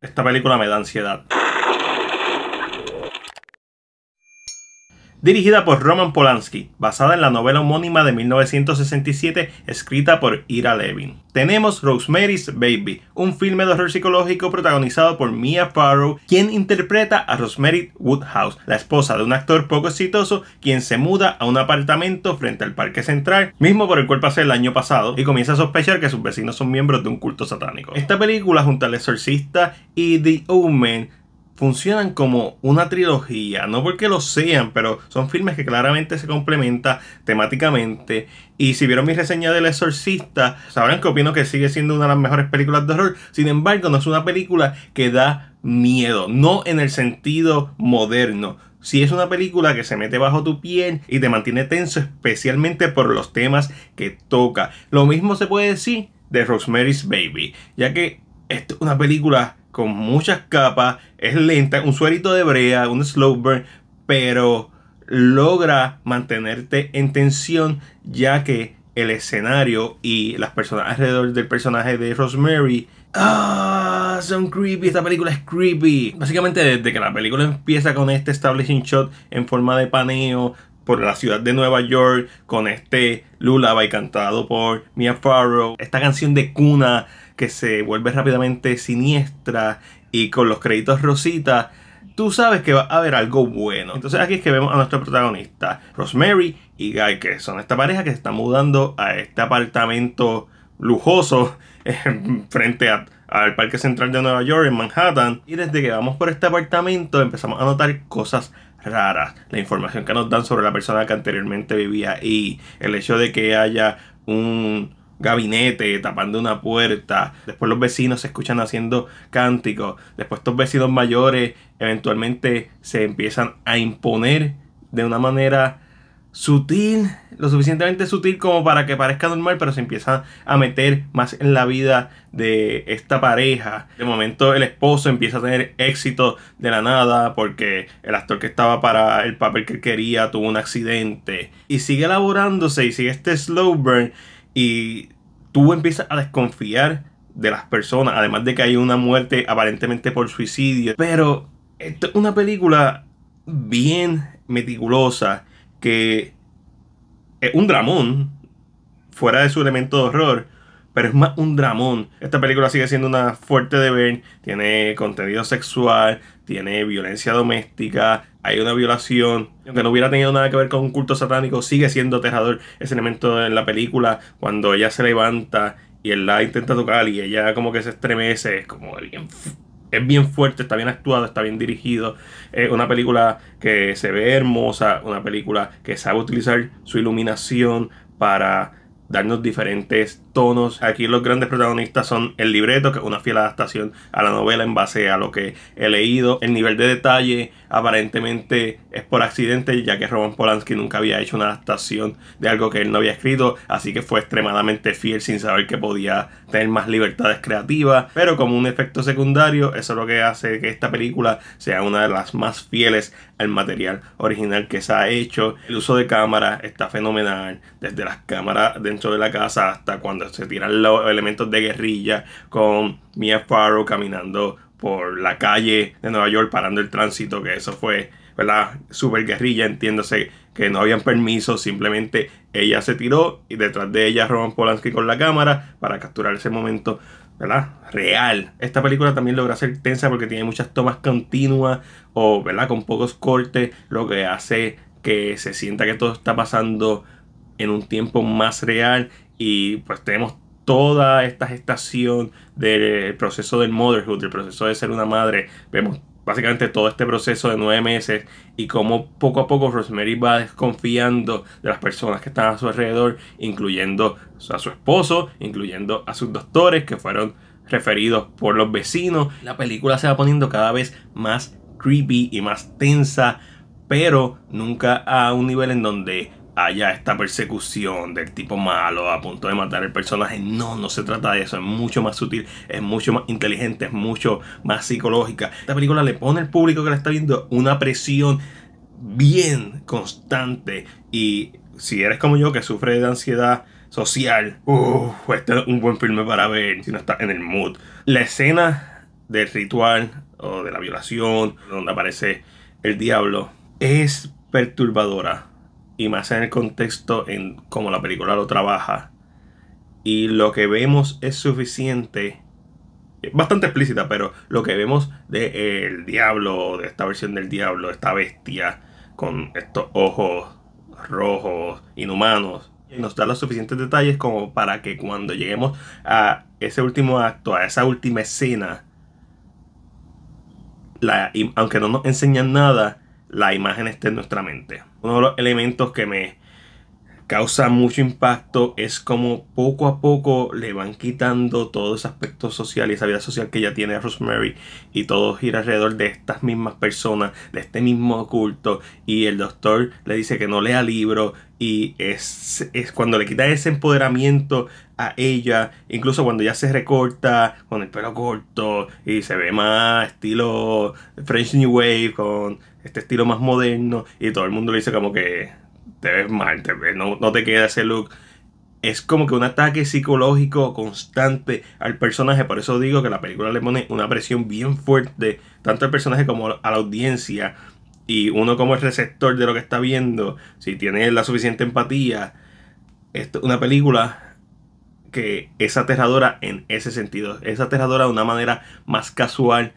Esta película me da ansiedad. dirigida por Roman Polanski, basada en la novela homónima de 1967 escrita por Ira Levin. Tenemos Rosemary's Baby, un filme de horror psicológico protagonizado por Mia Farrow, quien interpreta a Rosemary Woodhouse, la esposa de un actor poco exitoso quien se muda a un apartamento frente al parque central, mismo por el cual pasó el año pasado, y comienza a sospechar que sus vecinos son miembros de un culto satánico. Esta película junto al exorcista y The Omen funcionan como una trilogía, no porque lo sean, pero son filmes que claramente se complementan temáticamente. Y si vieron mi reseña del exorcista, sabrán que opino que sigue siendo una de las mejores películas de horror. Sin embargo, no es una película que da miedo, no en el sentido moderno. Si es una película que se mete bajo tu piel y te mantiene tenso, especialmente por los temas que toca. Lo mismo se puede decir de Rosemary's Baby, ya que es una película con muchas capas, es lenta, un suerito de brea, un slow burn, pero logra mantenerte en tensión ya que el escenario y las personas alrededor del personaje de Rosemary ah, son creepy, esta película es creepy. Básicamente desde que la película empieza con este establishing shot en forma de paneo por la ciudad de Nueva York con este Lullaby cantado por Mia Farrow. Esta canción de cuna que se vuelve rápidamente siniestra y con los créditos Rosita, tú sabes que va a haber algo bueno. Entonces aquí es que vemos a nuestro protagonista, Rosemary y Guy, que son esta pareja que se está mudando a este apartamento lujoso frente al Parque Central de Nueva York en Manhattan. Y desde que vamos por este apartamento empezamos a notar cosas rara la información que nos dan sobre la persona que anteriormente vivía ahí. el hecho de que haya un gabinete tapando una puerta, después los vecinos se escuchan haciendo cánticos, después estos vecinos mayores eventualmente se empiezan a imponer de una manera sutil, lo suficientemente sutil como para que parezca normal, pero se empieza a meter más en la vida de esta pareja. De momento el esposo empieza a tener éxito de la nada porque el actor que estaba para el papel que quería tuvo un accidente. Y sigue elaborándose y sigue este slow burn y tú empiezas a desconfiar de las personas, además de que hay una muerte aparentemente por suicidio. Pero es una película bien meticulosa que es eh, un dramón, fuera de su elemento de horror, pero es más un dramón. Esta película sigue siendo una fuerte de ver, tiene contenido sexual, tiene violencia doméstica, hay una violación. Aunque no hubiera tenido nada que ver con un culto satánico, sigue siendo aterrador ese elemento en la película cuando ella se levanta y él la intenta tocar y ella como que se estremece, es como alguien es bien fuerte, está bien actuado, está bien dirigido. Es una película que se ve hermosa, una película que sabe utilizar su iluminación para darnos diferentes Aquí los grandes protagonistas son el libreto, que es una fiel adaptación a la novela en base a lo que he leído. El nivel de detalle aparentemente es por accidente, ya que Roman Polanski nunca había hecho una adaptación de algo que él no había escrito, así que fue extremadamente fiel sin saber que podía tener más libertades creativas. Pero como un efecto secundario, eso es lo que hace que esta película sea una de las más fieles al material original que se ha hecho. El uso de cámara está fenomenal, desde las cámaras dentro de la casa hasta cuando se tiran los elementos de guerrilla con Mia Farrow caminando por la calle de Nueva York parando el tránsito, que eso fue, ¿verdad? Super guerrilla, entiéndase que no habían permiso, simplemente ella se tiró y detrás de ella Roman Polanski con la cámara para capturar ese momento, ¿verdad? Real. Esta película también logra ser tensa porque tiene muchas tomas continuas o, ¿verdad? Con pocos cortes, lo que hace que se sienta que todo está pasando en un tiempo más real y pues tenemos toda esta gestación del proceso del motherhood, del proceso de ser una madre. Vemos básicamente todo este proceso de nueve meses y cómo poco a poco Rosemary va desconfiando de las personas que están a su alrededor, incluyendo a su esposo, incluyendo a sus doctores que fueron referidos por los vecinos. La película se va poniendo cada vez más creepy y más tensa, pero nunca a un nivel en donde haya esta persecución del tipo malo a punto de matar el personaje. No, no se trata de eso. Es mucho más sutil, es mucho más inteligente, es mucho más psicológica. Esta película le pone al público que la está viendo una presión bien constante. Y si eres como yo que sufre de ansiedad social, este es un buen filme para ver si no está en el mood. La escena del ritual o de la violación, donde aparece el diablo, es perturbadora y más en el contexto en cómo la película lo trabaja. Y lo que vemos es suficiente, eh, bastante explícita, pero lo que vemos de el diablo, de esta versión del diablo, esta bestia con estos ojos rojos, inhumanos, nos da los suficientes detalles como para que cuando lleguemos a ese último acto, a esa última escena, aunque no nos enseñan nada, la imagen esté en nuestra mente. Uno de los elementos que me causa mucho impacto es como poco a poco le van quitando todo ese aspecto social y esa vida social que ya tiene Rosemary y todo gira alrededor de estas mismas personas, de este mismo culto y el doctor le dice que no lea libros y es, cuando le quita ese empoderamiento a ella, incluso cuando ya se recorta con el pelo corto y se ve más estilo French New Wave, con este estilo más moderno y todo el mundo le dice como que te ves mal, te ves, no, no te queda ese look. Es como que un ataque psicológico constante al personaje, por eso digo que la película le pone una presión bien fuerte, tanto al personaje como a la audiencia, y uno como el receptor de lo que está viendo, si tiene la suficiente empatía, es una película que es aterradora en ese sentido. Es aterradora de una manera más casual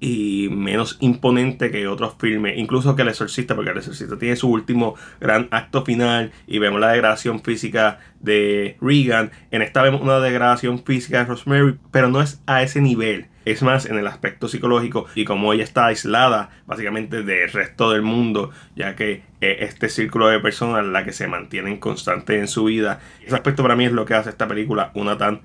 y menos imponente que otros filmes, incluso que El Exorcista, porque El Exorcista tiene su último gran acto final y vemos la degradación física de Regan. En esta vemos una degradación física de Rosemary, pero no es a ese nivel es más en el aspecto psicológico y como ella está aislada básicamente del resto del mundo, ya que eh, este círculo de personas la que se mantiene constante en su vida. Ese aspecto para mí es lo que hace esta película una tan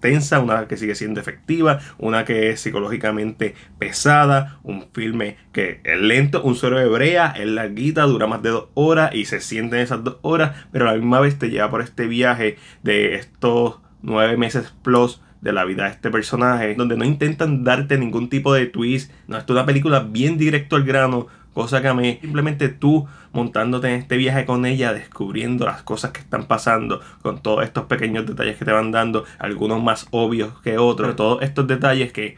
tensa, una que sigue siendo efectiva, una que es psicológicamente pesada, un filme que es lento, un solo de brea, es larguita, dura más de dos horas y se en esas dos horas, pero a la misma vez te lleva por este viaje de estos nueve meses plus de la vida de este personaje, donde no intentan darte ningún tipo de twist, no, es una película bien directo al grano, cosa que a mí simplemente tú montándote en este viaje con ella, descubriendo las cosas que están pasando, con todos estos pequeños detalles que te van dando, algunos más obvios que otros, todos estos detalles que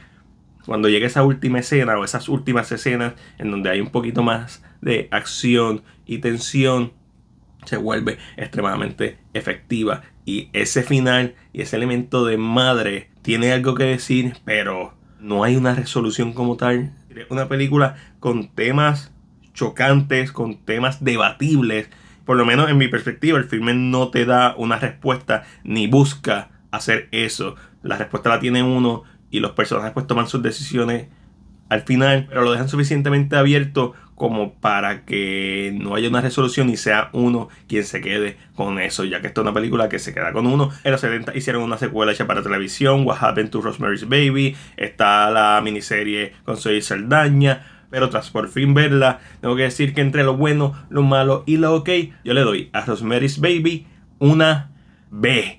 cuando llegue esa última escena o esas últimas escenas en donde hay un poquito más de acción y tensión, se vuelve extremadamente efectiva y ese final y ese elemento de madre tiene algo que decir, pero no hay una resolución como tal. una película con temas chocantes, con temas debatibles. Por lo menos en mi perspectiva, el filme no te da una respuesta ni busca hacer eso. La respuesta la tiene uno y los personajes pues toman sus decisiones al final, pero lo dejan suficientemente abierto como para que no haya una resolución y sea uno quien se quede con eso, ya que esta es una película que se queda con uno. En los 70 hicieron una secuela hecha para televisión, What Happened to Rosemary's Baby, está la miniserie con Soy Saldaña, pero tras por fin verla, tengo que decir que entre lo bueno, lo malo y lo ok, yo le doy a Rosemary's Baby una B.